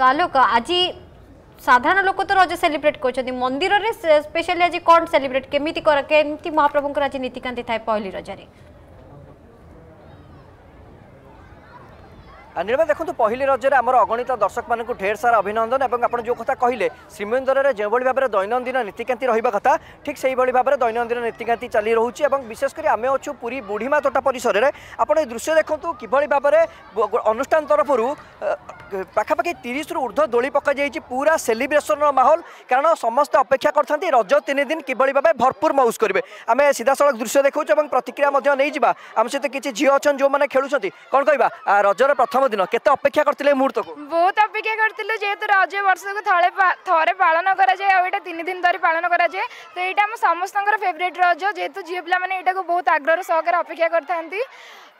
তো আলোক আজি সাধারণ লোক তো রজ সেলিব্রেট করছেন মন্দিরের স্পেশালি আজি কোণ সেলিব্রেট কেমিতি কেমিতি মহাপ্রভুঙ্কর আজি নীতিকান্তি থাকে পহলি রজরে নির্মা দেখুন পহিলি রজরে আমার অগণিত দর্শক মানুষ ঢের সারা অভিনন্দন এবং আপনার যে কথা কহিলেন শ্রীমন্দিরের যেভাবে ভাবে দৈনন্দিন নীতিকান্তি রহবা কথা ঠিক সেইভাবে ভাবে দৈনন্দিন নীতিকান্তি চালি রয়েছে এবং বিশেষ করে আমি অছু পুরী বুড়িমা তোটা পরিসরের আপনার এই দৃশ্য দেখুন কিভাবে ভাবে অনুষ্ঠান তরফর পাখাপাখি তিরিশরু ঊর্ধ্ব দোলি পকা যাই পুরা সেলিব্রেসন মাহল কারণ সমস্ত অপেক্ষা করতে রজ তিন দিন কিভাবে ভাবে ভরপুর মৌজ করবে আমি সিধাসলখ দৃশ্য দেখছু এবং প্রতিক্রিয়া নিয়ে যা আমার সহ কিছু ঝিও অনেক যে খেলুচার কম কহা রজর প্রথম ପ୍ରଥମ କେତେ ଅପେକ୍ଷା କରିଥିଲେ ମୁହୂର୍ତ୍ତକୁ ବହୁତ ଅପେକ୍ଷା କରିଥିଲୁ ଯେହେତୁ ରଜ ବର୍ଷକୁ ଥରେ ଥରେ ପାଳନ କରାଯାଏ ଆଉ ଏଇଟା ତିନି ଦିନ ଧରି ପାଳନ କରାଯାଏ ତ ଏଇଟା ଆମ ସମସ୍ତଙ୍କର ଫେଭରେଟ୍ ରଜ ଯେହେତୁ ଝିଅ ପିଲାମାନେ ଏଇଟାକୁ ବହୁତ ଆଗ୍ରହର ସହକାରେ ଅପେକ୍ଷା କରିଥାନ୍ତି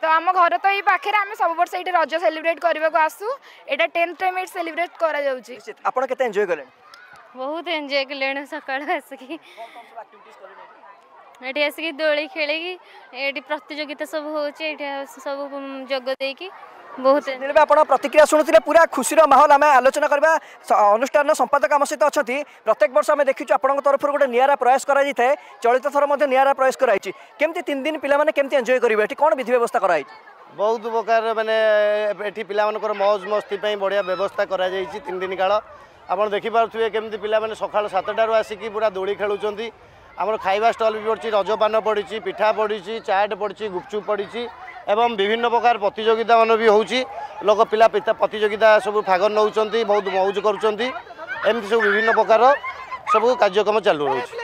ତ ଆମ ଘର ତ ଏଇ ପାଖରେ ଆମେ ସବୁ ବର୍ଷ ଏଇଠି ରଜ ସେଲିବ୍ରେଟ୍ କରିବାକୁ ଆସୁ ଏଇଟା ଟେନ୍ଥ ଟାଇମ୍ ଏଇଠି ସେଲିବ୍ରେଟ୍ କରାଯାଉଛି ଆପଣ କେତେ ଏନ୍ଜୟ କଲେଣି ବହୁତ ଏନ୍ଜୟ କଲେଣି ସକାଳୁ ଆସିକି ଏଠି ଆସିକି ଦୋଳି ଖେଳିକି ଏଠି ପ୍ରତିଯୋଗିତା ସବୁ ହେଉଛି ଏଠି ସବୁ ଯୋଗ ଦେଇକି ବହୁତ ଆପଣ ପ୍ରତିକ୍ରିୟା ଶୁଣୁଥିଲେ ପୁରା ଖୁସିର ମାହୋଲ ଆମେ ଆଲୋଚନା କରିବା ଅନୁଷ୍ଠାନର ସମ୍ପାଦକ ଆମ ସହିତ ଅଛନ୍ତି ପ୍ରତ୍ୟେକ ବର୍ଷ ଆମେ ଦେଖିଛୁ ଆପଣଙ୍କ ତରଫରୁ ଗୋଟେ ନିଆରା ପ୍ରୟାସ କରାଯାଇଥାଏ ଚଳିତ ଥର ମଧ୍ୟ ନିଆରା ପ୍ରୟାସ କରାଯାଇଛି କେମିତି ତିନି ଦିନ ପିଲାମାନେ କେମିତି ଏନ୍ଜୟ କରିବେ ଏଠି କ'ଣ ବିଧି ବ୍ୟବସ୍ଥା କରାଯାଇଛି ବହୁତ ପ୍ରକାର ମାନେ ଏଠି ପିଲାମାନଙ୍କର ମୌଜ ମସ୍ତି ପାଇଁ ବଢ଼ିଆ ବ୍ୟବସ୍ଥା କରାଯାଇଛି ତିନି ଦିନ କାଳ ଆପଣ ଦେଖିପାରୁଥିବେ କେମିତି ପିଲାମାନେ ସକାଳ ସାତଟାରୁ ଆସିକି ପୁରା ଦୋଳି ଖେଳୁଛନ୍ତି আমার খাଇବା ଷ୍ଟଲ୍ ବି ପଡ଼ିଛି ରଜପାନ ପଡ଼ିଛି ପିଠା ପଡ଼ିଛି ଚାଟ୍ ପଡ଼ିଛି ଗୁପଚୁପ୍ ପଡ଼ିଛି ଏବଂ ବିଭିନ୍ନ ପ୍ରକାର ପ୍ରତିଯୋଗିତାମାନ ବି ହେଉଛି ଲୋକ ପିଲା ପ୍ରତିଯୋଗିତା ସବୁ ଭାଗ ନେଉଛନ୍ତି ବହୁତ ମଉଜ କରୁଛନ୍ତି ଏମିତି ସବୁ ବିଭିନ୍ନ ପ୍ରକାର ସବୁ କାର୍ଯ୍ୟକ୍ରମ ଚାଲୁ ରହୁଛି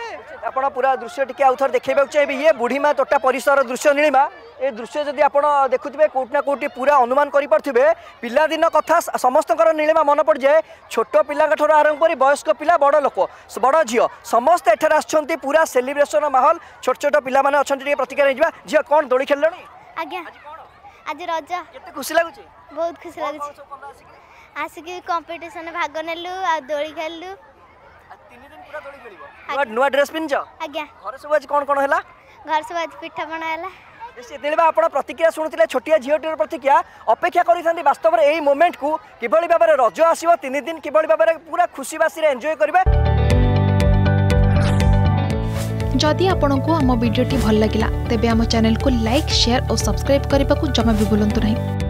ଆପଣ ପୁରା ଦୃଶ୍ୟ ଟିକେ ଆଉ ଥରେ ଦେଖାଇବାକୁ ଚାହିଁବେ ଇଏ ବୁଢ଼ୀମା ତୋଟା ପରିସର ଦୃଶ୍ୟ ନୀଳିମା ଏ ଦୃଶ୍ୟ ଯଦି ଆପଣ ଦେଖୁଥିବେ କେଉଁଠି ନା କେଉଁଠି ପୁରା ଅନୁମାନ କରିପାରୁଥିବେ ପିଲାଦିନ କଥା ସମସ୍ତଙ୍କର ନୀଳିମା ମନେ ପଡ଼ିଯାଏ ଛୋଟ ପିଲାଙ୍କଠାରୁ ଆରମ୍ଭ କରି ବୟସ୍କ ପିଲା ବଡ଼ ଲୋକ ବଡ଼ ଝିଅ ସମସ୍ତେ ଏଠାରେ ଆସିଛନ୍ତି ପୁରା ସେଲିବ୍ରେସନ୍ ମାହୋଲ ଛୋଟ ଛୋଟ ପିଲାମାନେ ଅଛନ୍ତି ଟିକେ ପ୍ରତିକ୍ରିୟା ନେଇଯିବା ଝିଅ କ'ଣ ଦୋଳି ଖେଳିଲଣି ଆଜ୍ଞା ଆଜି ରଜ କେତେ ଖୁସି ଲାଗୁଛି ବହୁତ ଖୁସି ଲାଗୁଛି ଆସିକି କମ୍ପିଟିସନ୍ ଭାଗ ନେଲୁ ଆଉ ଦୋଳି ଖେଳିଲୁ ନୂଆ ଡ୍ରେସ୍ ପିନ୍ଧିଛ ଆଜ୍ଞା ଘରେ ସବୁ ଆଜି କ'ଣ କ'ଣ ହେଲା ଘରେ ସବୁ ଆଜି ପିଠାପଣା ହେଲା ᱥᱮᱛᱮᱞবা આપણો પ્રતિક્રિયા સુનતીલે છોટિયા જીઓટીર પ્રતિક્રિયા અપેક્ષા કરી થાંદી બાસ્તવરે એહી મોમેન્ટ કુ કીબળી બાબરે રજો આસીવો તીની દિન કીબળી બાબરે પૂરા ખુશી વાસી રે એન્જોય કરીબે જોદી આપણોકુ આમો વિડિયો ટી ભલ લાગિલા તેબે આમો ચેનલ કુ લાઈક શેર ઓ સબસ્ક્રાઇબ કરીબકુ જમા બી બોલંતુ નહી